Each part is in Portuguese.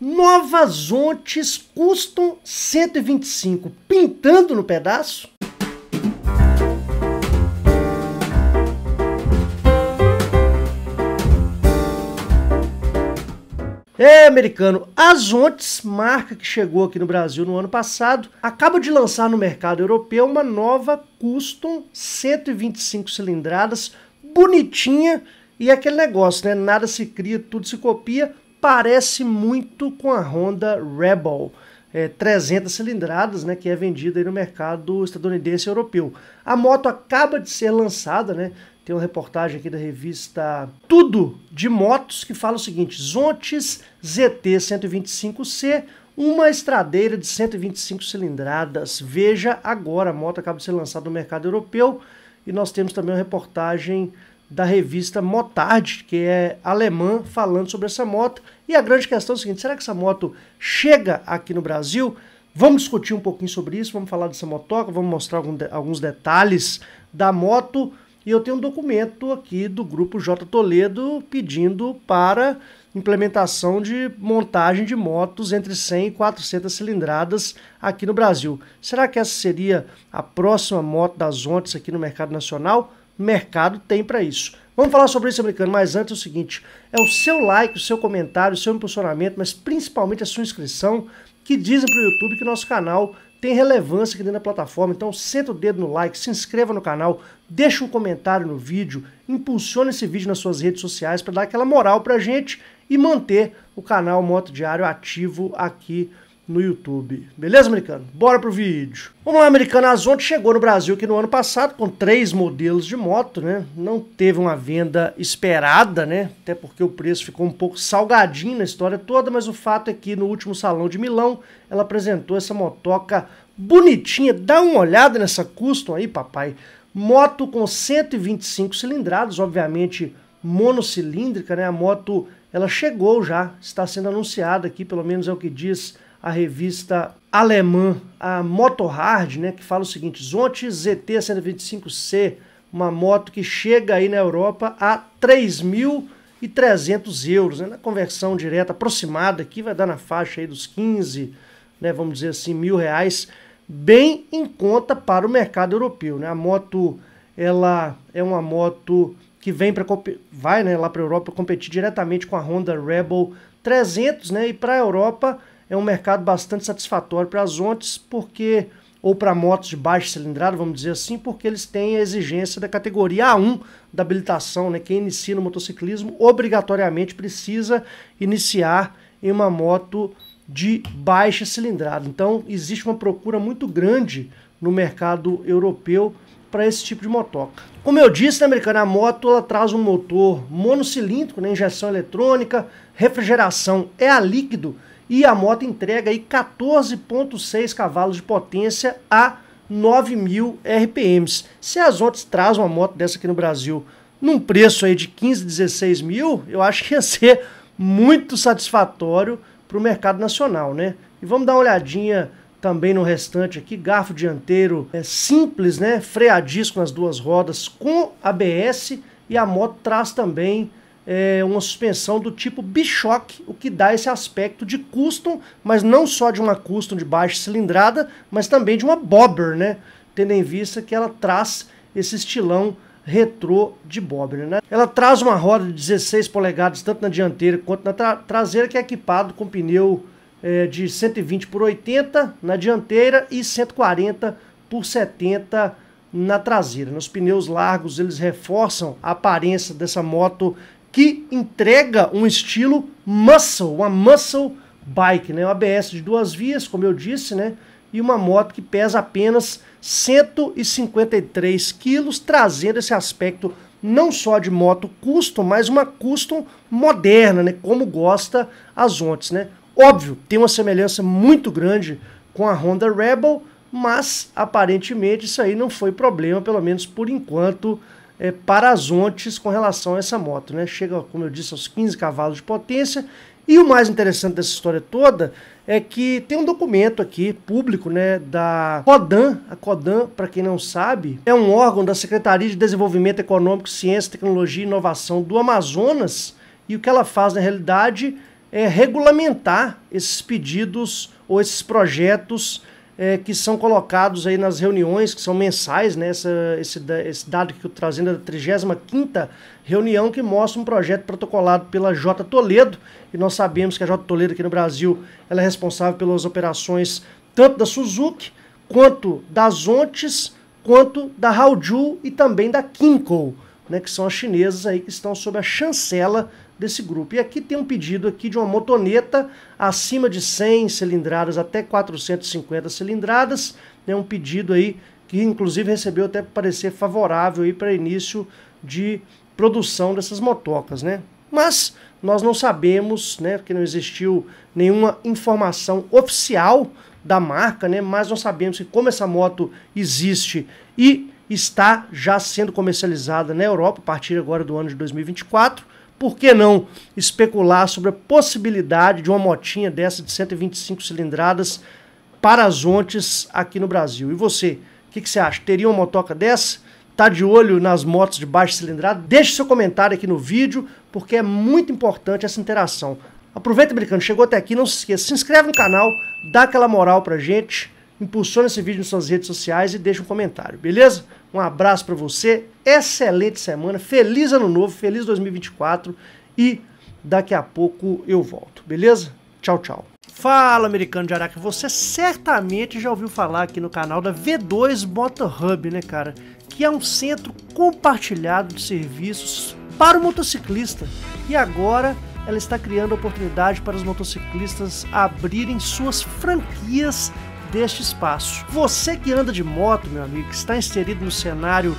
Nova Zontes Custom 125, pintando no pedaço. É, americano, a Zontes, marca que chegou aqui no Brasil no ano passado, acaba de lançar no mercado europeu uma nova Custom 125 cilindradas, bonitinha, e aquele negócio, né? Nada se cria, tudo se copia, parece muito com a Honda Rebel. É, 300 cilindradas, né, que é vendida no mercado estadunidense e europeu. A moto acaba de ser lançada, né? Tem uma reportagem aqui da revista Tudo de Motos que fala o seguinte: Zontes ZT 125C, uma estradeira de 125 cilindradas. Veja agora, a moto acaba de ser lançada no mercado europeu. E nós temos também uma reportagem da revista Motard, que é alemã, falando sobre essa moto. E a grande questão é a seguinte: será que essa moto chega aqui no Brasil? Vamos discutir um pouquinho sobre isso, vamos falar dessa motoca, vamos mostrar alguns detalhes da moto. E eu tenho um documento aqui do grupo J Toledo pedindo para implementação de montagem de motos entre 100 e 400 cilindradas aqui no Brasil. Será que essa seria a próxima moto das Ontes aqui no mercado nacional? mercado tem para isso. Vamos falar sobre isso, americano, mas antes é o seguinte: é o seu like, o seu comentário, o seu impulsionamento, mas principalmente a sua inscrição, que dizem para o YouTube que nosso canal tem relevância aqui dentro da plataforma. Então, senta o dedo no like, se inscreva no canal, deixa um comentário no vídeo, impulsione esse vídeo nas suas redes sociais para dar aquela moral para a gente e manter o canal Moto Diário ativo aqui no no YouTube. Beleza, americano? Bora pro vídeo. Vamos lá, americano. A Zonte chegou no Brasil aqui no ano passado com três modelos de moto, né? Não teve uma venda esperada, né? Até porque o preço ficou um pouco salgadinho na história toda, mas o fato é que no último salão de Milão ela apresentou essa motoca bonitinha. Dá uma olhada nessa custom aí, papai. Moto com 125 cilindrados, obviamente monocilíndrica, né? A moto ela chegou já, está sendo anunciada aqui, pelo menos é o que diz a revista alemã, a Motorhard, né, que fala o seguinte: Zonte ZT 125C, uma moto que chega aí na Europa a 3.300 euros. Né, na conversão direta aproximada aqui, vai dar na faixa aí dos 15, né, vamos dizer assim, mil reais, bem em conta para o mercado europeu. Né? A moto ela é uma moto que vem para vai né, lá para a Europa competir diretamente com a Honda Rebel 300, né? E para a Europa é um mercado bastante satisfatório para as ontes, porque ou para motos de baixa cilindrada, vamos dizer assim, porque eles têm a exigência da categoria A1 da habilitação, né? Quem inicia no motociclismo obrigatoriamente precisa iniciar em uma moto de baixa cilindrada. Então, existe uma procura muito grande no mercado europeu para esse tipo de motoca. Como eu disse, na né, americana, a moto ela traz um motor monocilíndrico, né, injeção eletrônica, refrigeração é a líquido e a moto entrega aí 14.6 cavalos de potência a 9.000 RPMs. Se as outras traz uma moto dessa aqui no Brasil num preço aí de 15, 16 mil, eu acho que ia ser muito satisfatório para o mercado nacional, né? E vamos dar uma olhadinha também no restante aqui, garfo dianteiro é simples, né? Freadisco nas duas rodas com ABS e a moto traz também é, uma suspensão do tipo bichoque o que dá esse aspecto de custom, mas não só de uma custom de baixa cilindrada, mas também de uma bobber, né? Tendo em vista que ela traz esse estilão retrô de bobber, né? Ela traz uma roda de 16 polegadas tanto na dianteira quanto na tra traseira que é equipado com pneu é, de 120 por 80 na dianteira e 140 por 70 na traseira. Nos pneus largos eles reforçam a aparência dessa moto que entrega um estilo muscle, uma muscle bike, né? Uma ABS de duas vias, como eu disse, né? E uma moto que pesa apenas 153 quilos, trazendo esse aspecto não só de moto custom, mas uma custom moderna, né? Como gosta as Ontes, né? Óbvio, tem uma semelhança muito grande com a Honda Rebel, mas aparentemente isso aí não foi problema, pelo menos por enquanto, é, parazontes com relação a essa moto. Né? Chega, como eu disse, aos 15 cavalos de potência. E o mais interessante dessa história toda é que tem um documento aqui, público, né, da CODAN. A CODAN, para quem não sabe, é um órgão da Secretaria de Desenvolvimento Econômico, Ciência, Tecnologia e Inovação do Amazonas. E o que ela faz, na realidade, é regulamentar esses pedidos ou esses projetos é, que são colocados aí nas reuniões, que são mensais, né? Essa, esse, esse dado que eu trazendo é da 35 reunião, que mostra um projeto protocolado pela J. Toledo, e nós sabemos que a J. Toledo aqui no Brasil ela é responsável pelas operações tanto da Suzuki, quanto das Ontes, quanto da Haoju e também da Kinko né, que são as chinesas aí que estão sob a chancela desse grupo. E aqui tem um pedido aqui de uma motoneta acima de 100 cilindradas até 450 cilindradas, né, um pedido aí que inclusive recebeu até parecer favorável aí para início de produção dessas motocas, né? Mas nós não sabemos, né, porque não existiu nenhuma informação oficial da marca, né? Mas nós sabemos que como essa moto existe e está já sendo comercializada na Europa a partir agora do ano de 2024. Por que não especular sobre a possibilidade de uma motinha dessa de 125 cilindradas para as ontes aqui no Brasil? E você, o que, que, você acha? Teria uma motoca dessa? Tá de olho nas motos de baixa cilindrada? Deixe seu comentário aqui no vídeo, porque é muito importante essa interação. Aproveita, brincando, chegou até aqui, não se esqueça, se inscreve no canal, dá aquela moral pra gente impulsiona esse vídeo nas suas redes sociais e deixa um comentário, beleza? Um abraço para você, excelente semana, feliz ano novo, feliz 2024 e daqui a pouco eu volto, beleza? Tchau, tchau. Fala, americano de Araca, você certamente já ouviu falar aqui no canal da V2 Motor Hub, né, cara? Que é um centro compartilhado de serviços para o motociclista. E agora ela está criando oportunidade para os motociclistas abrirem suas franquias deste espaço. Você que anda de moto, meu amigo, que está inserido no cenário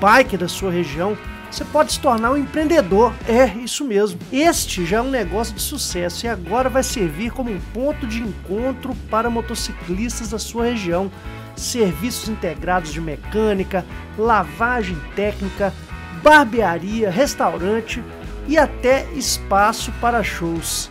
bike da sua região, você pode se tornar um empreendedor. É, isso mesmo. Este já é um negócio de sucesso e agora vai servir como um ponto de encontro para motociclistas da sua região. Serviços integrados de mecânica, lavagem técnica, barbearia, restaurante e até espaço para shows